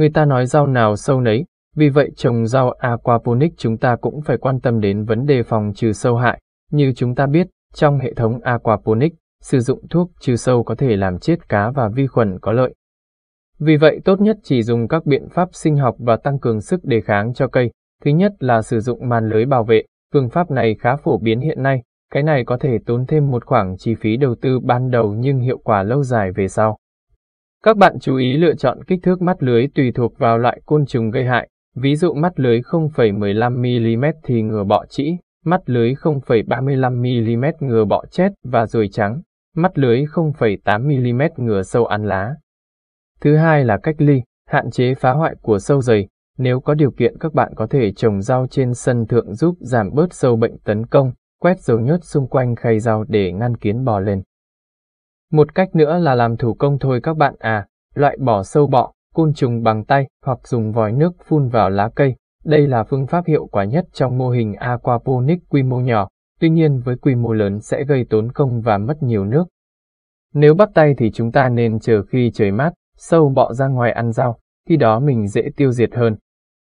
Người ta nói rau nào sâu nấy, vì vậy trồng rau aquaponic chúng ta cũng phải quan tâm đến vấn đề phòng trừ sâu hại. Như chúng ta biết, trong hệ thống aquaponic, sử dụng thuốc trừ sâu có thể làm chết cá và vi khuẩn có lợi. Vì vậy tốt nhất chỉ dùng các biện pháp sinh học và tăng cường sức đề kháng cho cây. Thứ nhất là sử dụng màn lưới bảo vệ, phương pháp này khá phổ biến hiện nay, cái này có thể tốn thêm một khoản chi phí đầu tư ban đầu nhưng hiệu quả lâu dài về sau. Các bạn chú ý lựa chọn kích thước mắt lưới tùy thuộc vào loại côn trùng gây hại, ví dụ mắt lưới 0,15mm thì ngừa bọ trĩ, mắt lưới 0,35mm ngừa bọ chết và ruồi trắng, mắt lưới 0,8mm ngừa sâu ăn lá. Thứ hai là cách ly, hạn chế phá hoại của sâu dày. Nếu có điều kiện các bạn có thể trồng rau trên sân thượng giúp giảm bớt sâu bệnh tấn công, quét dầu nhớt xung quanh khay rau để ngăn kiến bò lên. Một cách nữa là làm thủ công thôi các bạn à, loại bỏ sâu bọ, côn trùng bằng tay hoặc dùng vòi nước phun vào lá cây. Đây là phương pháp hiệu quả nhất trong mô hình aquaponic quy mô nhỏ, tuy nhiên với quy mô lớn sẽ gây tốn công và mất nhiều nước. Nếu bắt tay thì chúng ta nên chờ khi trời mát, sâu bọ ra ngoài ăn rau, khi đó mình dễ tiêu diệt hơn.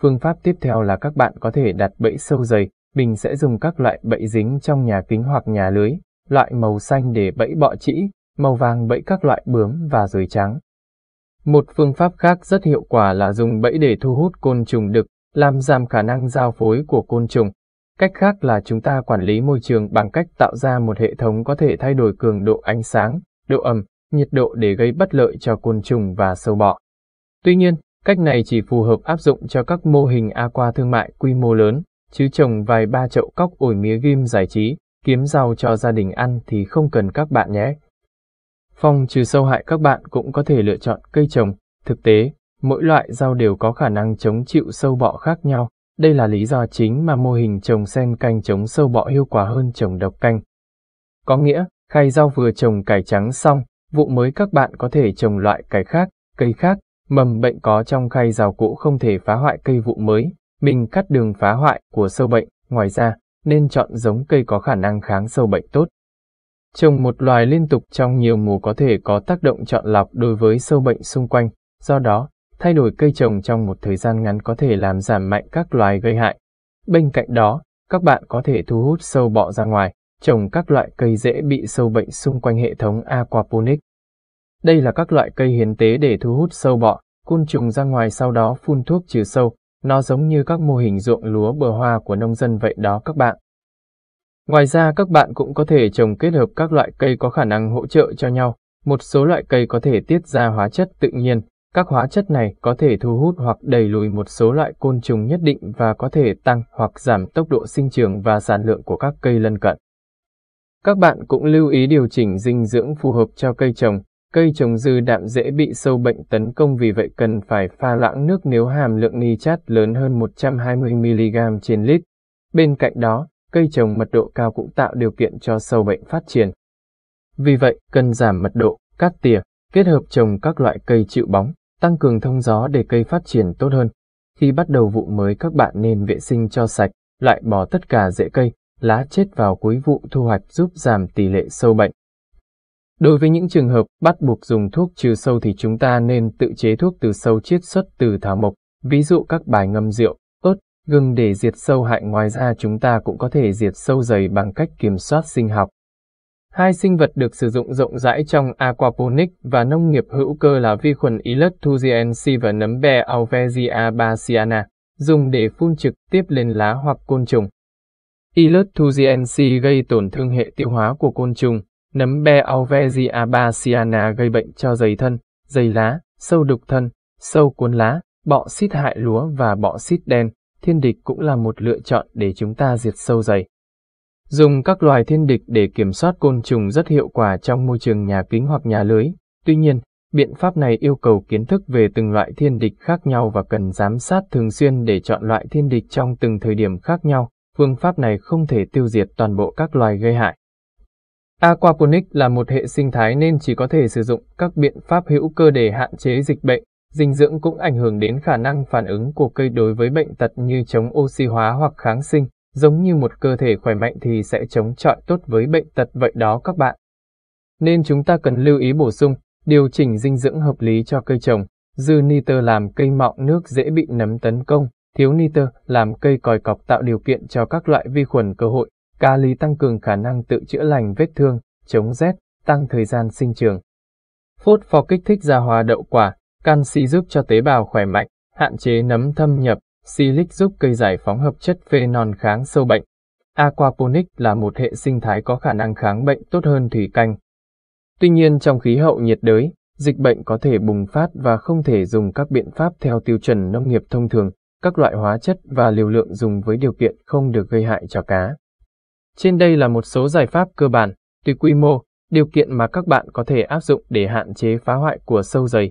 Phương pháp tiếp theo là các bạn có thể đặt bẫy sâu dày, mình sẽ dùng các loại bẫy dính trong nhà kính hoặc nhà lưới, loại màu xanh để bẫy bọ trĩ, màu vàng bẫy các loại bướm và ruồi trắng. Một phương pháp khác rất hiệu quả là dùng bẫy để thu hút côn trùng đực, làm giảm khả năng giao phối của côn trùng. Cách khác là chúng ta quản lý môi trường bằng cách tạo ra một hệ thống có thể thay đổi cường độ ánh sáng, độ ẩm, nhiệt độ để gây bất lợi cho côn trùng và sâu bọ. Tuy nhiên, cách này chỉ phù hợp áp dụng cho các mô hình aqua thương mại quy mô lớn, chứ trồng vài ba chậu cóc ổi mía ghim giải trí, kiếm rau cho gia đình ăn thì không cần các bạn nhé. Phòng trừ sâu hại các bạn cũng có thể lựa chọn cây trồng. Thực tế, mỗi loại rau đều có khả năng chống chịu sâu bọ khác nhau. Đây là lý do chính mà mô hình trồng sen canh chống sâu bọ hiệu quả hơn trồng độc canh. Có nghĩa, khay rau vừa trồng cải trắng xong, vụ mới các bạn có thể trồng loại cải khác, cây khác, mầm bệnh có trong khay rau cũ không thể phá hoại cây vụ mới, mình cắt đường phá hoại của sâu bệnh, ngoài ra, nên chọn giống cây có khả năng kháng sâu bệnh tốt. Trồng một loài liên tục trong nhiều mùa có thể có tác động chọn lọc đối với sâu bệnh xung quanh, do đó, thay đổi cây trồng trong một thời gian ngắn có thể làm giảm mạnh các loài gây hại. Bên cạnh đó, các bạn có thể thu hút sâu bọ ra ngoài, trồng các loại cây dễ bị sâu bệnh xung quanh hệ thống aquaponic. Đây là các loại cây hiến tế để thu hút sâu bọ, côn trùng ra ngoài sau đó phun thuốc trừ sâu, nó giống như các mô hình ruộng lúa bờ hoa của nông dân vậy đó các bạn. Ngoài ra các bạn cũng có thể trồng kết hợp các loại cây có khả năng hỗ trợ cho nhau. Một số loại cây có thể tiết ra hóa chất tự nhiên. Các hóa chất này có thể thu hút hoặc đẩy lùi một số loại côn trùng nhất định và có thể tăng hoặc giảm tốc độ sinh trưởng và sản lượng của các cây lân cận. Các bạn cũng lưu ý điều chỉnh dinh dưỡng phù hợp cho cây trồng. Cây trồng dư đạm dễ bị sâu bệnh tấn công vì vậy cần phải pha loãng nước nếu hàm lượng nitrat lớn hơn 120mg trên lít. Bên cạnh đó, cây trồng mật độ cao cũng tạo điều kiện cho sâu bệnh phát triển. Vì vậy, cần giảm mật độ, cắt tỉa, kết hợp trồng các loại cây chịu bóng, tăng cường thông gió để cây phát triển tốt hơn. Khi bắt đầu vụ mới các bạn nên vệ sinh cho sạch, loại bỏ tất cả rễ cây, lá chết vào cuối vụ thu hoạch giúp giảm tỷ lệ sâu bệnh. Đối với những trường hợp bắt buộc dùng thuốc trừ sâu thì chúng ta nên tự chế thuốc từ sâu chiết xuất từ thảo mộc, ví dụ các bài ngâm rượu, Gừng để diệt sâu hại ngoài ra chúng ta cũng có thể diệt sâu dày bằng cách kiểm soát sinh học. Hai sinh vật được sử dụng rộng rãi trong aquaponics và nông nghiệp hữu cơ là vi khuẩn Ehlers thugensi và nấm bè Alvesia baciana, dùng để phun trực tiếp lên lá hoặc côn trùng. Ehlers thugensi gây tổn thương hệ tiêu hóa của côn trùng, nấm be Alvesia baciana gây bệnh cho dày thân, dày lá, sâu đục thân, sâu cuốn lá, bọ xít hại lúa và bọ xít đen thiên địch cũng là một lựa chọn để chúng ta diệt sâu dày. Dùng các loài thiên địch để kiểm soát côn trùng rất hiệu quả trong môi trường nhà kính hoặc nhà lưới. Tuy nhiên, biện pháp này yêu cầu kiến thức về từng loại thiên địch khác nhau và cần giám sát thường xuyên để chọn loại thiên địch trong từng thời điểm khác nhau. Phương pháp này không thể tiêu diệt toàn bộ các loài gây hại. Aquaponics là một hệ sinh thái nên chỉ có thể sử dụng các biện pháp hữu cơ để hạn chế dịch bệnh. Dinh dưỡng cũng ảnh hưởng đến khả năng phản ứng của cây đối với bệnh tật như chống oxy hóa hoặc kháng sinh, giống như một cơ thể khỏe mạnh thì sẽ chống chọi tốt với bệnh tật vậy đó các bạn. Nên chúng ta cần lưu ý bổ sung, điều chỉnh dinh dưỡng hợp lý cho cây trồng, dư nitơ làm cây mọng nước dễ bị nấm tấn công, thiếu nitơ làm cây còi cọc tạo điều kiện cho các loại vi khuẩn cơ hội, kali tăng cường khả năng tự chữa lành vết thương, chống rét, tăng thời gian sinh trưởng. Phốt pho kích thích ra hoa đậu quả, Canxi giúp cho tế bào khỏe mạnh, hạn chế nấm thâm nhập, silic giúp cây giải phóng hợp chất phenol kháng sâu bệnh. Aquaponic là một hệ sinh thái có khả năng kháng bệnh tốt hơn thủy canh. Tuy nhiên trong khí hậu nhiệt đới, dịch bệnh có thể bùng phát và không thể dùng các biện pháp theo tiêu chuẩn nông nghiệp thông thường, các loại hóa chất và liều lượng dùng với điều kiện không được gây hại cho cá. Trên đây là một số giải pháp cơ bản, tùy quy mô, điều kiện mà các bạn có thể áp dụng để hạn chế phá hoại của sâu dày.